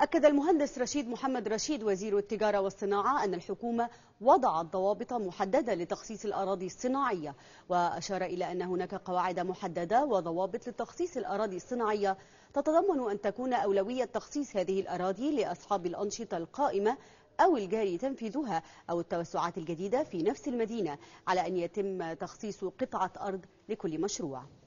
أكد المهندس رشيد محمد رشيد وزير التجارة والصناعة أن الحكومة وضعت ضوابط محددة لتخصيص الأراضي الصناعية وأشار إلى أن هناك قواعد محددة وضوابط لتخصيص الأراضي الصناعية تتضمن أن تكون أولوية تخصيص هذه الأراضي لأصحاب الأنشطة القائمة أو الجاري تنفيذها أو التوسعات الجديدة في نفس المدينة على أن يتم تخصيص قطعة أرض لكل مشروع